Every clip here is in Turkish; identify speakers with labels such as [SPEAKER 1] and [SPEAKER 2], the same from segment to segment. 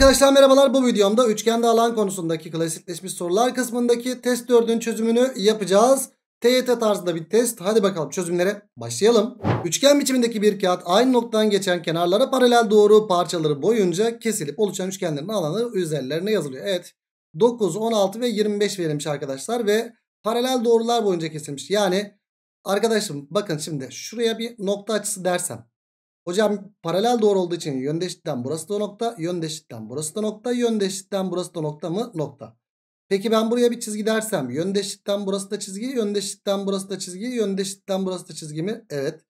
[SPEAKER 1] Arkadaşlar merhabalar bu videomda üçgende alan konusundaki klasikleşmiş sorular kısmındaki test 4'ün çözümünü yapacağız. TYT tarzında bir test. Hadi bakalım çözümlere başlayalım. Üçgen biçimindeki bir kağıt aynı noktadan geçen kenarlara paralel doğru parçaları boyunca kesilip oluşan üçgenlerin alanı üzerlerine yazılıyor. Evet 9, 16 ve 25 verilmiş arkadaşlar ve paralel doğrular boyunca kesilmiş. Yani arkadaşım bakın şimdi şuraya bir nokta açısı dersem Hocam paralel doğru olduğu için yöndeşitten burası da nokta. Yöndeşitten burası da nokta. Yöndeşitten burası da nokta mı? Nokta. Peki ben buraya bir çizgi dersem yöndeşitten burası da çizgi, yöndeşitten burası da çizgi, yöndeşitten burası da çizgi mi? Evet.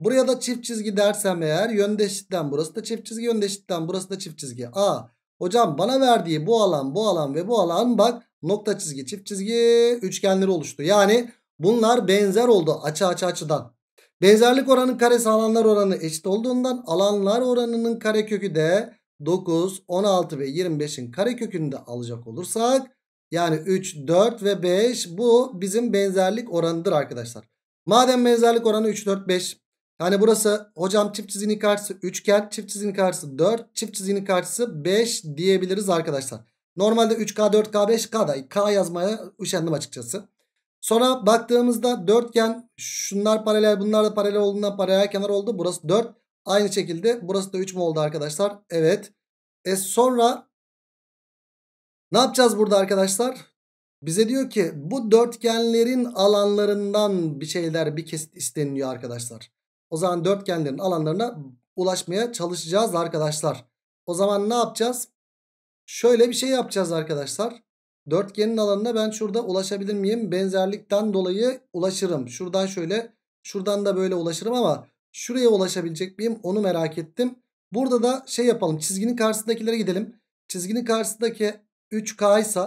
[SPEAKER 1] Buraya da çift çizgi dersem eğer yöndeşitten burası da çift çizgi, yöndeşitten burası da çift çizgi. A. Hocam bana verdiği bu alan, bu alan ve bu alan bak nokta çizgi, çift çizgi üçgenleri oluştu. Yani bunlar benzer oldu açı açı açıdan. Benzerlik oranının karesi alanlar oranı eşit olduğundan alanlar oranının karekökü de 9, 16 ve 25'in karekökünü de alacak olursak yani 3, 4 ve 5 bu bizim benzerlik oranıdır arkadaşlar. Madem benzerlik oranı 3, 4, 5 yani burası hocam çift çizginin karşısı üçgen, çift çizginin karşısı 4, çift çizginin karşısı 5 diyebiliriz arkadaşlar. Normalde 3K, 4K, 5K da K yazmaya üşendim açıkçası. Sonra baktığımızda dörtgen şunlar paralel bunlar da paralel olduğundan paralel kenar oldu. Burası 4. Aynı şekilde burası da 3 mü oldu arkadaşlar? Evet. E sonra ne yapacağız burada arkadaşlar? Bize diyor ki bu dörtgenlerin alanlarından bir şeyler bir kesit isteniyor arkadaşlar. O zaman dörtgenlerin alanlarına ulaşmaya çalışacağız arkadaşlar. O zaman ne yapacağız? Şöyle bir şey yapacağız arkadaşlar. Dörtgenin alanına ben şurada ulaşabilir miyim? Benzerlikten dolayı ulaşırım. Şuradan şöyle şuradan da böyle ulaşırım ama şuraya ulaşabilecek miyim? Onu merak ettim. Burada da şey yapalım. Çizginin karşısındakilere gidelim. Çizginin karşısındaki 3K ise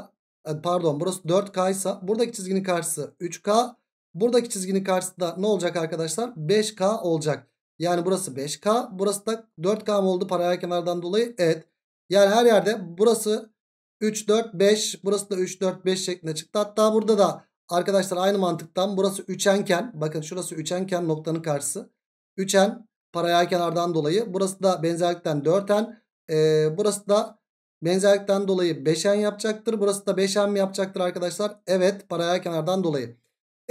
[SPEAKER 1] e, pardon burası 4K ise buradaki çizginin karşısı 3K. Buradaki çizginin karşısında ne olacak arkadaşlar? 5K olacak. Yani burası 5K. Burası da 4K mı oldu paralel kenardan dolayı? Evet. Yani her yerde burası 3, 4, 5. Burası da 3, 4, 5 şeklinde çıktı. Hatta burada da arkadaşlar aynı mantıktan burası üçenken. Bakın şurası üçenken noktanın karşısı. Üçen paraya kenardan dolayı. Burası da benzerlikten dörten. n ee, burası da benzerlikten dolayı beşen yapacaktır. Burası da beşen mi yapacaktır arkadaşlar? Evet paraya kenardan dolayı.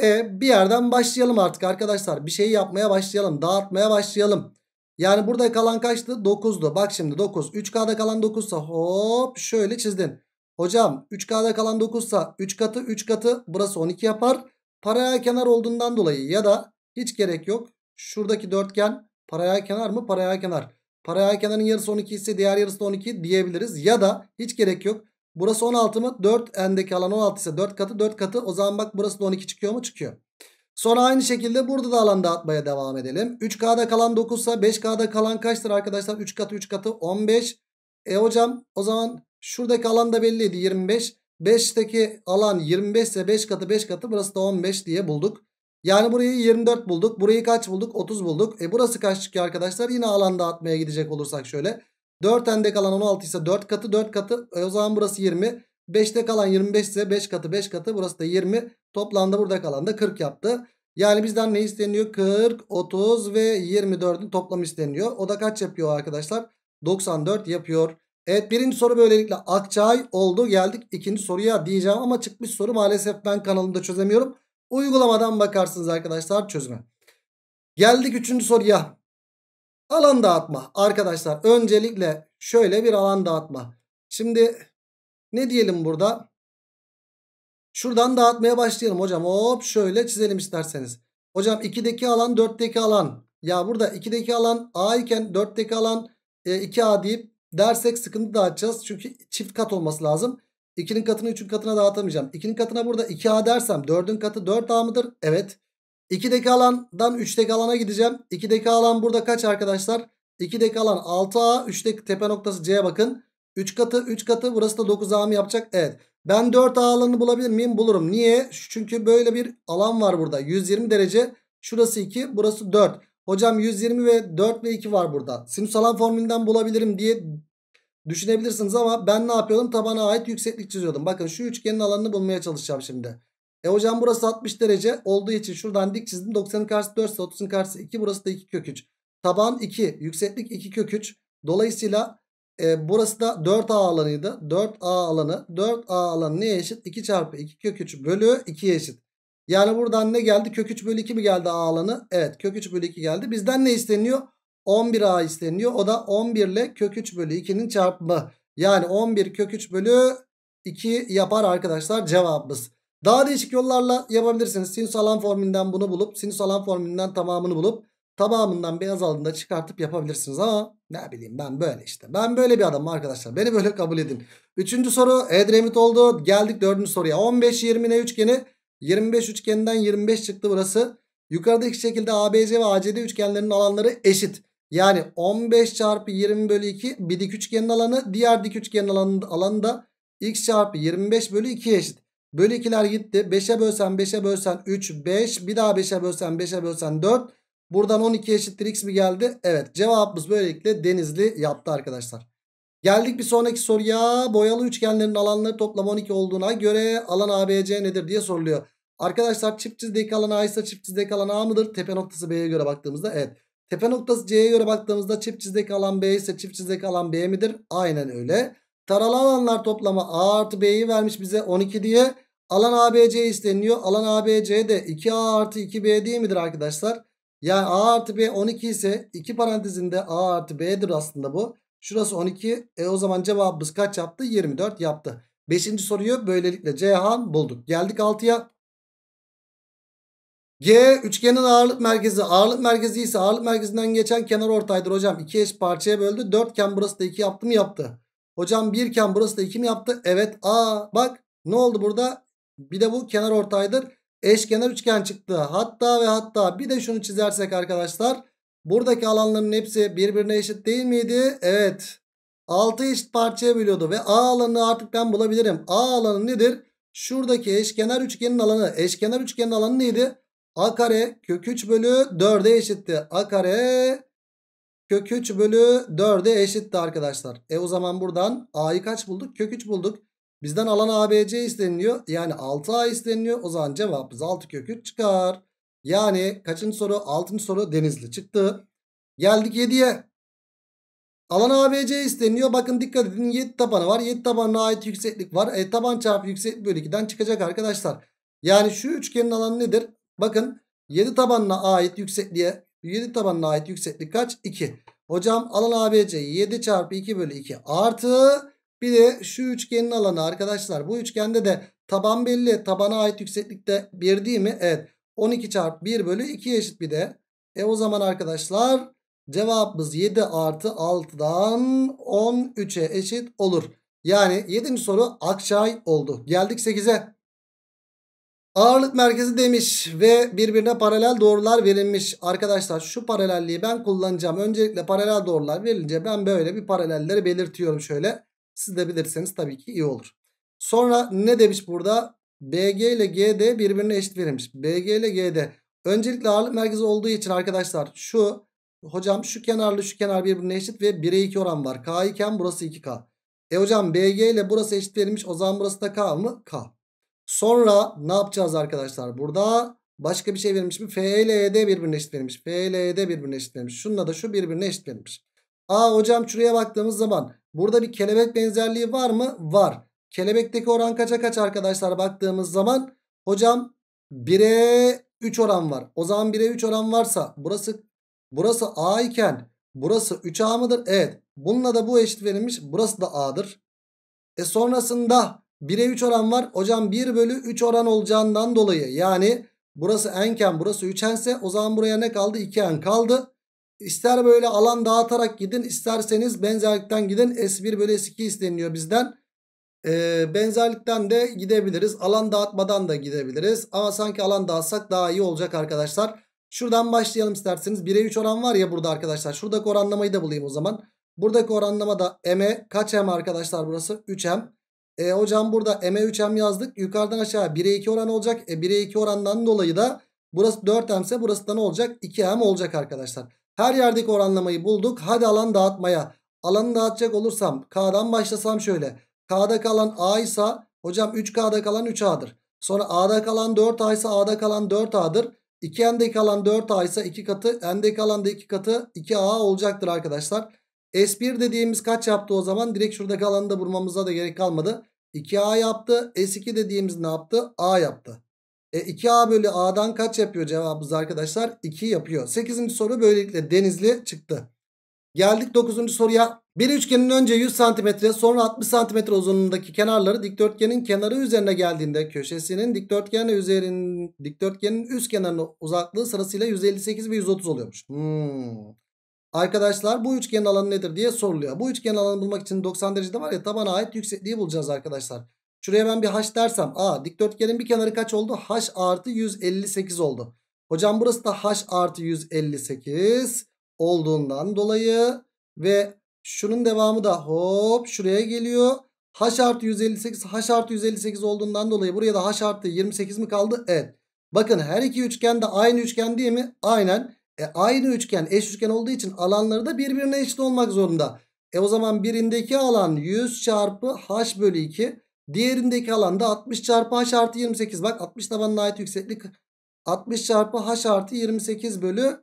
[SPEAKER 1] E, bir yerden başlayalım artık arkadaşlar. Bir şey yapmaya başlayalım. Dağıtmaya başlayalım. Yani burada kalan kaçtı? 9'du. Bak şimdi 9. 3K'da kalan 9'sa hop şöyle çizdin. Hocam 3K'da kalan 9'sa 3 katı 3 katı burası 12 yapar. Paraya kenar olduğundan dolayı ya da hiç gerek yok. Şuradaki dörtgen paraya kenar mı? Paraya kenar. Paraya kenarın yarısı 12 ise diğer yarısı da 12 diyebiliriz. Ya da hiç gerek yok. Burası 16 mı? 4 endeki alan 16 ise 4 katı 4 katı. O zaman bak burası da 12 çıkıyor mu? Çıkıyor. Sonra aynı şekilde burada da alan dağıtmaya devam edelim. 3K'da kalan 9 ise 5K'da kalan kaçtır arkadaşlar? 3 katı 3 katı 15. E hocam o zaman şuradaki alan da belliydi 25. 5'teki alan 25 ise 5 katı 5 katı burası da 15 diye bulduk. Yani burayı 24 bulduk. Burayı kaç bulduk? 30 bulduk. E burası kaç çıkıyor arkadaşlar? Yine alan dağıtmaya gidecek olursak şöyle. 4 endek kalan 16 ise 4 katı 4 katı. E o zaman burası 20. 5'te kalan 25 ise 5 katı 5 katı. Burası da 20. Toplamda burada kalan da 40 yaptı. Yani bizden ne isteniyor? 40, 30 ve 24'ün toplamı isteniyor. O da kaç yapıyor arkadaşlar? 94 yapıyor. Evet birinci soru böylelikle Akçay oldu. Geldik ikinci soruya diyeceğim ama çıkmış soru maalesef ben kanalımda çözemiyorum. Uygulamadan bakarsınız arkadaşlar çözüme. Geldik üçüncü soruya. Alan dağıtma. Arkadaşlar öncelikle şöyle bir alan dağıtma. Şimdi ne diyelim burada? Şuradan dağıtmaya başlayalım hocam. Hop şöyle çizelim isterseniz. Hocam 2'deki alan 4'teki alan. Ya burada 2'deki alan A iken 4'teki alan e, 2A deyip dersek sıkıntı dağıtacağız. Çünkü çift kat olması lazım. 2'nin katını 3'ün katına dağıtamayacağım. 2'nin katına burada 2A dersem 4'ün katı 4A mıdır? Evet. 2'deki alandan 3'teki alana gideceğim. 2'deki alan burada kaç arkadaşlar? 2'deki alan 6A. 3'teki tepe noktası C'ye bakın. 3 katı 3 katı burası da 9A mı yapacak? Evet. Ben 4 A alanını bulabilir miyim? Bulurum. Niye? Çünkü böyle bir alan var burada. 120 derece. Şurası 2. Burası 4. Hocam 120 ve 4 ve 2 var burada. Sinüs alan formülünden bulabilirim diye düşünebilirsiniz ama ben ne yapıyordum? Tabana ait yükseklik çiziyordum. Bakın şu üçgenin alanını bulmaya çalışacağım şimdi. E hocam burası 60 derece olduğu için şuradan dik çizdim. 90'ın karşısı 4 ise 30'un karşısı 2. Burası da 2 kök 3. Taban 2. Yükseklik 2 kök 3. Dolayısıyla e, burası da 4A alanıydı. 4A alanı. 4A alanı neye eşit? 2 çarpı 2 kök 3 bölü 2'ye eşit. Yani buradan ne geldi? Kök 3 bölü 2 mi geldi A alanı? Evet kök 3 bölü 2 geldi. Bizden ne isteniyor? 11A isteniyor. O da 11 ile kök 3 bölü 2'nin çarpımı. Yani 11 kök 3 bölü 2 yapar arkadaşlar cevabımız. Daha değişik yollarla yapabilirsiniz. Sinüs alan formülünden bunu bulup sinüs alan formülünden tamamını bulup tamamından beyaz alanında çıkartıp yapabilirsiniz ama ne bileyim ben böyle işte. Ben böyle bir adamım arkadaşlar. Beni böyle kabul edin. Üçüncü soru Edremit oldu. Geldik dördüncü soruya. 15-20 ne üçgeni? 25 üçgeninden 25 çıktı burası. Yukarıdaki şekilde ABC ve ACD üçgenlerinin alanları eşit. Yani 15 çarpı 20 bölü 2 bir dik üçgenin alanı. Diğer dik üçgenin alanı, alanı da x çarpı 25 bölü 2 eşit. Bölü 2'ler gitti. 5'e bölsen 5'e bölsen 3 5. Bir daha 5'e bölsen 5'e bölsen 4. Buradan 12 eşittir x mi geldi? Evet cevabımız böylelikle denizli yaptı arkadaşlar. Geldik bir sonraki soruya. Boyalı üçgenlerin alanları toplam 12 olduğuna göre alan ABC nedir diye soruluyor. Arkadaşlar çift çizdeki alan A ise çift çizdeki alan A mıdır? Tepe noktası B'ye göre baktığımızda evet. Tepe noktası C'ye göre baktığımızda çift çizdeki alan B ise çift çizdeki alan B midir? Aynen öyle. Taralı alanlar toplamı A artı B'yi vermiş bize 12 diye. Alan ABC isteniyor. Alan ABC de 2A artı 2B değil midir arkadaşlar? Yani A artı B 12 ise iki parantezinde A artı B'dir aslında bu. Şurası 12. E o zaman cevabımız kaç yaptı? 24 yaptı. Beşinci soruyu böylelikle Ceyhan bulduk. Geldik 6'ya. G üçgenin ağırlık merkezi. Ağırlık merkezi ise ağırlık merkezinden geçen kenar ortaydır hocam. 2 eş parçaya böldü. 4 ken burası da 2 yaptı mı yaptı. Hocam 1 ken burası da 2 mi yaptı? Evet. Aa bak ne oldu burada? Bir de bu kenar ortaydır. Eşkenar üçgen çıktı. Hatta ve hatta bir de şunu çizersek arkadaşlar. Buradaki alanların hepsi birbirine eşit değil miydi? Evet. 6 eşit parçaya bölüyordu ve A alanını artık ben bulabilirim. A alanı nedir? Şuradaki eşkenar üçgenin alanı. Eşkenar üçgenin alanı neydi? A kare kök 3 bölü 4'e eşitti. A kare kök 3 bölü 4'e eşitti arkadaşlar. E o zaman buradan A'yı kaç bulduk? Kök 3 bulduk. Bizden alan ABC isteniliyor. Yani 6A isteniliyor. O zaman cevabımız 6 kökü çıkar. Yani kaçıncı soru? 6. soru Denizli çıktı. Geldik 7'ye. Alan ABC isteniyor. Bakın dikkat edin 7 tabanı var. 7 tabanına ait yükseklik var. E, taban çarpı yükseklik bölü 2'den çıkacak arkadaşlar. Yani şu üçgenin alanı nedir? Bakın 7 tabanına ait yüksekliğe 7 tabanına ait yükseklik kaç? 2. Hocam alan ABC 7 çarpı 2 bölü 2 artı bir de şu üçgenin alanı arkadaşlar. Bu üçgende de taban belli. Tabana ait yükseklikte 1 değil mi? Evet. 12 çarpı 1 bölü 2 eşit bir de. E o zaman arkadaşlar cevabımız 7 artı 6'dan 13'e eşit olur. Yani 7. soru Akçay oldu. Geldik 8'e. Ağırlık merkezi demiş ve birbirine paralel doğrular verilmiş. Arkadaşlar şu paralelliği ben kullanacağım. Öncelikle paralel doğrular verilince ben böyle bir paralelleri belirtiyorum şöyle. Siz de bilirseniz tabii ki iyi olur. Sonra ne demiş burada? BG ile GD birbirine eşit verilmiş. BG ile GD. Öncelikle ağırlık merkezi olduğu için arkadaşlar şu hocam şu kenarlı şu kenar birbirine eşit ve 1'e 2 oran var. K iken burası 2K. E hocam BG ile burası eşit verilmiş. O zaman burası da K mı? K. Sonra ne yapacağız arkadaşlar? Burada başka bir şey verilmiş mi? F ile ED birbirine eşit verilmiş. F ile ED birbirine eşit verilmiş. Şununla da şu birbirine eşit verilmiş. Aa hocam şuraya baktığımız zaman Burada bir kelebek benzerliği var mı? Var. Kelebekteki oran kaça kaç arkadaşlar baktığımız zaman? Hocam 1'e 3 oran var. O zaman 1'e 3 oran varsa burası burası A iken burası 3A mıdır? Evet. Bununla da bu eşit verilmiş. Burası da A'dır. E sonrasında 1'e 3 oran var. Hocam 1 bölü 3 oran olacağından dolayı yani burası enken burası 3 ense o zaman buraya ne kaldı? 2 en kaldı. İster böyle alan dağıtarak gidin isterseniz benzerlikten gidin. S1 bölü S2 isteniyor bizden. Ee, benzerlikten de gidebiliriz. Alan dağıtmadan da gidebiliriz. Ama sanki alan dağıtsak daha iyi olacak arkadaşlar. Şuradan başlayalım isterseniz. 1'e 3 oran var ya burada arkadaşlar. Şuradaki oranlamayı da bulayım o zaman. Buradaki oranlama da M'e kaç M arkadaşlar burası? 3M. E, ee, hocam burada M'e 3M yazdık. Yukarıdan aşağı 1'e 2 oran olacak. E, 1'e 2 orandan dolayı da burası 4M ise burası da ne olacak? 2M olacak arkadaşlar. Her yerdeki oranlamayı bulduk. Hadi alan dağıtmaya. Alanı dağıtacak olursam K'dan başlasam şöyle. K'da kalan A ise hocam 3K'da kalan 3A'dır. Sonra A'da kalan 4A ise A'da kalan 4A'dır. 2N'de kalan 4A ise 2 katı. N'de kalan da 2 katı 2A olacaktır arkadaşlar. S1 dediğimiz kaç yaptı o zaman? Direkt şuradaki alanı da vurmamıza da gerek kalmadı. 2A yaptı. S2 dediğimiz ne yaptı? A yaptı. E 2A bölü A'dan kaç yapıyor cevabımız arkadaşlar? 2 yapıyor. 8. soru böylelikle denizli çıktı. Geldik 9. soruya. Bir üçgenin önce 100 cm sonra 60 cm uzunluğundaki kenarları dikdörtgenin kenarı üzerine geldiğinde köşesinin dikdörtgenin üzerin, dikdörtgenin üst kenarının uzaklığı sırasıyla 158 ve 130 oluyormuş. Hmm. Arkadaşlar bu üçgenin alanı nedir diye soruluyor. Bu üçgenin alanı bulmak için 90 derecede var ya tabana ait yüksekliği bulacağız arkadaşlar. Şuraya ben bir h dersem a dikdörtgenin bir kenarı kaç oldu? h artı 158 oldu. Hocam burası da h artı 158 olduğundan dolayı ve şunun devamı da hop şuraya geliyor. h artı 158 h artı 158 olduğundan dolayı buraya da h artı 28 mi kaldı? Evet. Bakın her iki üçgen de aynı üçgen değil mi? Aynen. E, aynı üçgen eş üçgen olduğu için alanları da birbirine eşit olmak zorunda. E o zaman birindeki alan 100 çarpı h bölü 2. Diğerindeki alanda 60 çarpı h artı 28. Bak 60 tabanına ait yükseklik 60 çarpı h artı 28 bölü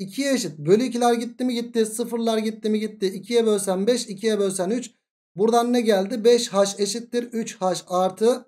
[SPEAKER 1] 2'ye eşit. Bölü 2'ler gitti mi gitti. Sıfırlar gitti mi gitti. 2'ye bölsen 5 2'ye bölsen 3. Buradan ne geldi? 5h eşittir 3h artı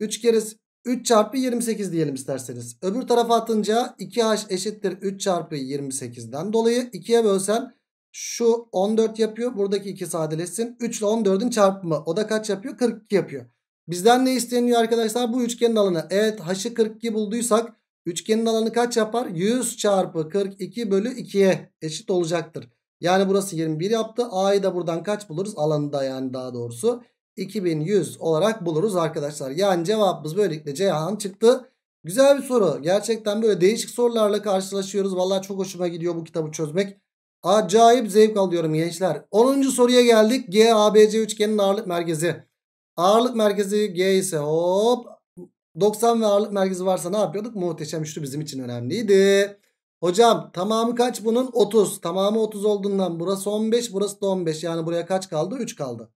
[SPEAKER 1] 3 kere 3 çarpı 28 diyelim isterseniz. Öbür tarafa atınca 2h eşittir 3 çarpı 28'den dolayı 2'ye bölsen şu 14 yapıyor. Buradaki 2 sadeleşsin. 3 ile 14'ün çarpımı. O da kaç yapıyor? 42 yapıyor. Bizden ne isteniyor arkadaşlar? Bu üçgenin alanı. Evet h'ı 42 bulduysak üçgenin alanı kaç yapar? 100 çarpı 42 bölü 2'ye eşit olacaktır. Yani burası 21 yaptı. A'yı da buradan kaç buluruz? Alanı da yani daha doğrusu. 2100 olarak buluruz arkadaşlar. Yani cevabımız böylelikle Ceyhan çıktı. Güzel bir soru. Gerçekten böyle değişik sorularla karşılaşıyoruz. Vallahi çok hoşuma gidiyor bu kitabı çözmek. Acayip zevk alıyorum gençler. 10. soruya geldik. G, A, B, C üçgenin ağırlık merkezi. Ağırlık merkezi G ise hop 90 ve ağırlık merkezi varsa ne yapıyorduk? Muhteşem üçlü bizim için önemliydi. Hocam tamamı kaç bunun? 30. Tamamı 30 olduğundan burası 15 burası da 15. Yani buraya kaç kaldı? 3 kaldı.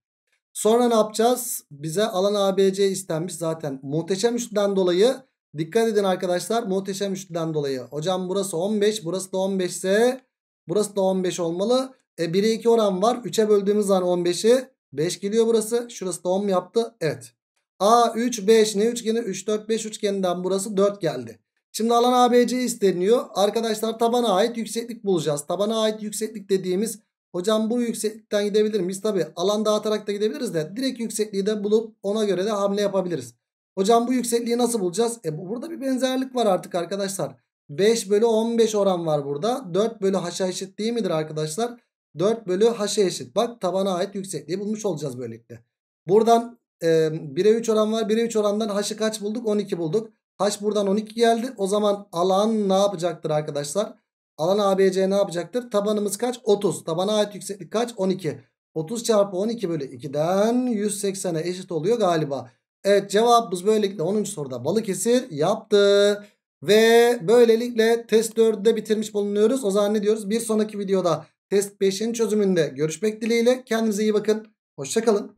[SPEAKER 1] Sonra ne yapacağız? Bize alan ABC istenmiş zaten. Muhteşem üçlüden dolayı dikkat edin arkadaşlar. Muhteşem üçlüden dolayı. Hocam burası 15 burası da 15 ise Burası da 15 olmalı. E 1'e 2 oran var. 3'e böldüğümüz zaman 15'i 5 geliyor burası. Şurası da 10 yaptı. Evet. A 3 5 ne üçgeni? 3 4 5 üçgeninden burası 4 geldi. Şimdi alan ABC isteniyor. Arkadaşlar tabana ait yükseklik bulacağız. Tabana ait yükseklik dediğimiz hocam bu yükseklikten gidebilir miyiz? Tabi alan dağıtarak da gidebiliriz de direkt yüksekliği de bulup ona göre de hamle yapabiliriz. Hocam bu yüksekliği nasıl bulacağız? E burada bir benzerlik var artık arkadaşlar. 5 bölü 15 oran var burada. 4 bölü haşa eşit değil midir arkadaşlar? 4 bölü haşa eşit. Bak tabana ait yüksekliği bulmuş olacağız böylelikle. Buradan e, 1'e 3 oran var. 1'e 3 orandan haşı kaç bulduk? 12 bulduk. Haş buradan 12 geldi. O zaman alan ne yapacaktır arkadaşlar? Alan ABC ne yapacaktır? Tabanımız kaç? 30. Tabana ait yükseklik kaç? 12. 30 çarpı 12 bölü 2'den 180'e eşit oluyor galiba. Evet cevabımız böylelikle 10. soruda balık Balıkesir yaptı. Ve böylelikle test 4'de bitirmiş bulunuyoruz. O zaman ne diyoruz? Bir sonraki videoda test 5'in çözümünde görüşmek dileğiyle. Kendinize iyi bakın. Hoşçakalın.